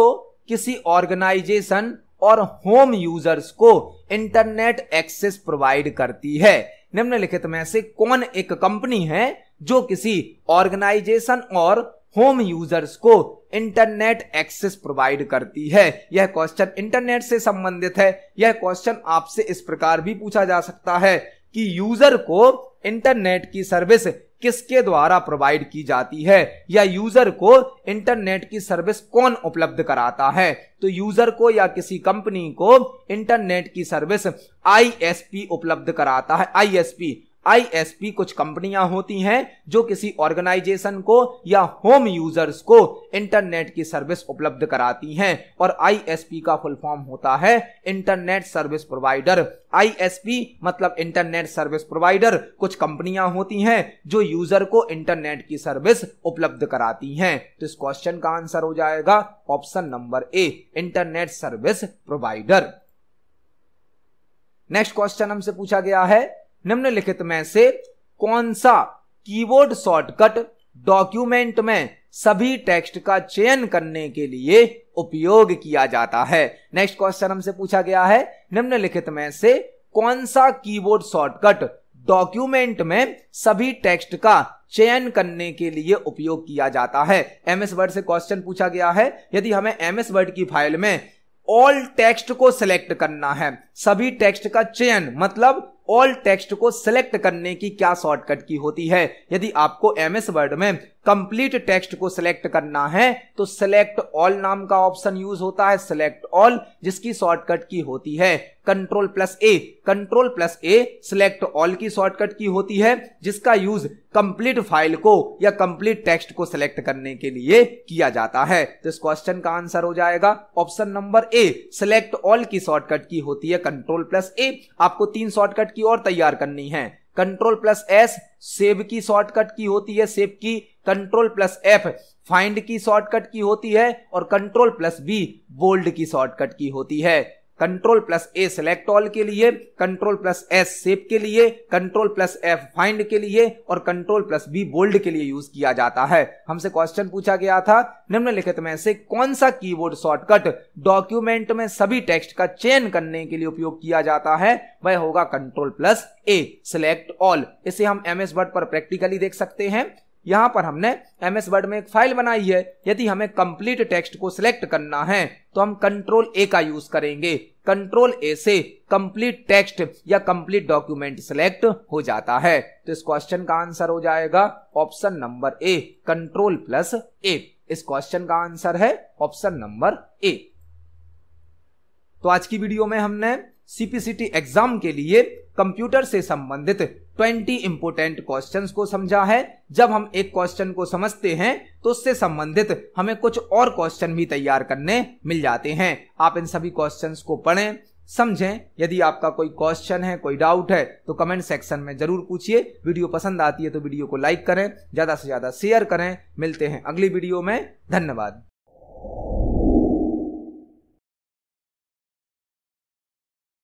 किसी ऑर्गेनाइजेशन और होम यूजर्स को इंटरनेट एक्सेस प्रोवाइड करती है निम्नलिखित में से कौन एक कंपनी है जो किसी ऑर्गेनाइजेशन और होम यूजर्स को इंटरनेट एक्सेस प्रोवाइड करती है यह क्वेश्चन इंटरनेट से संबंधित है यह क्वेश्चन आपसे इस प्रकार भी पूछा जा सकता है कि यूजर को इंटरनेट की सर्विस किसके द्वारा प्रोवाइड की जाती है या यूजर को इंटरनेट की सर्विस कौन उपलब्ध कराता है तो यूजर को या किसी कंपनी को इंटरनेट की सर्विस आईएसपी उपलब्ध कराता है आईएसपी आईएसपी कुछ कंपनियां होती हैं जो किसी ऑर्गेनाइजेशन को या होम यूजर्स को इंटरनेट की सर्विस उपलब्ध कराती हैं और आईएसपी का फुल फॉर्म होता है इंटरनेट सर्विस प्रोवाइडर आईएसपी मतलब इंटरनेट सर्विस प्रोवाइडर कुछ कंपनियां होती हैं जो यूजर को इंटरनेट की सर्विस उपलब्ध कराती हैं तो इस क्वेश्चन का आंसर हो जाएगा option number A internet service provider next question हमसे पूछा गया है निम्नलिखित में से कौन सा कीबोर्ड शॉर्टकट डॉक्यूमेंट में सभी टेक्स्ट का चयन करने के लिए उपयोग किया जाता है नेक्स्ट क्वेश्चन हमसे पूछा गया है निम्नलिखित में से कौन सा कीबोर्ड शॉर्टकट डॉक्यूमेंट में सभी टेक्स्ट का चयन करने के लिए उपयोग किया जाता है एमएस वर्ड से क्वेश्चन पूछा गया है यदि हमें एमएस वर्ड की फाइल में ऑल टेक्स्ट को सिलेक्ट करना है सभी टेक्स्ट का चयन मतलब ऑल टेक्स्ट को सिलेक्ट करने की क्या शॉर्टकट की होती है यदि आपको एम एस वर्ड में कंप्लीट टेक्स्ट को सिलेक्ट करना है तो सिलेक्ट ऑल नाम का ऑप्शन यूज होता है सिलेक्ट ऑल जिसकी शॉर्टकट की होती है control plus A control plus A select all की शॉर्टकट की होती है जिसका यूज कंप्लीट फाइल को या कंप्लीट टेक्स्ट को सिलेक्ट करने के लिए किया जाता है तो इस क्वेश्चन का आंसर हो जाएगा option number A select all की शॉर्टकट की होती है कंट्रोल प्लस ए आपको तीन शॉर्टकट की और तैयार करनी है कंट्रोल प्लस एस सेव की शॉर्टकट की होती है सेव की कंट्रोल प्लस एफ फाइंड की शॉर्टकट की होती है और कंट्रोल प्लस बी बोल्ड की शॉर्टकट की होती है control plus A select all के लिए कंट्रोल प्लस एस सेप के लिए कंट्रोल प्लस एफ फाइंड के लिए और कंट्रोल प्लस बी बोल्ड के लिए यूज किया जाता है हमसे क्वेश्चन पूछा गया था निम्नलिखित में से कौन सा कीबोर्ड शॉर्टकट डॉक्यूमेंट में सभी टेक्स्ट का चयन करने के लिए उपयोग किया जाता है वह होगा control plus A select all इसे हम एम एस वर्ड पर प्रैक्टिकली देख सकते हैं यहां पर हमने एम एस वर्ड में एक फाइल बनाई है यदि हमें कंप्लीट टेक्स्ट को सिलेक्ट करना है तो हम कंट्रोल ए का यूज करेंगे कंट्रोल ए से कंप्लीट टेक्स्ट या कंप्लीट डॉक्यूमेंट सिलेक्ट हो जाता है तो इस क्वेश्चन का आंसर हो जाएगा option number A control plus A इस क्वेश्चन का आंसर है ऑप्शन नंबर ए तो आज की वीडियो में हमने सीपीसीटी एग्जाम के लिए कंप्यूटर से संबंधित ट्वेंटी इंपोर्टेंट क्वेश्चन को समझा है जब हम एक क्वेश्चन को समझते हैं तो उससे संबंधित हमें कुछ और क्वेश्चन भी तैयार करने मिल जाते हैं आप इन सभी क्वेश्चन को पढ़ें समझें यदि आपका कोई क्वेश्चन है कोई डाउट है तो कमेंट सेक्शन में जरूर पूछिए वीडियो पसंद आती है तो वीडियो को लाइक करें ज़्यादा से ज़्यादा शेयर करें मिलते हैं अगली वीडियो में धन्यवाद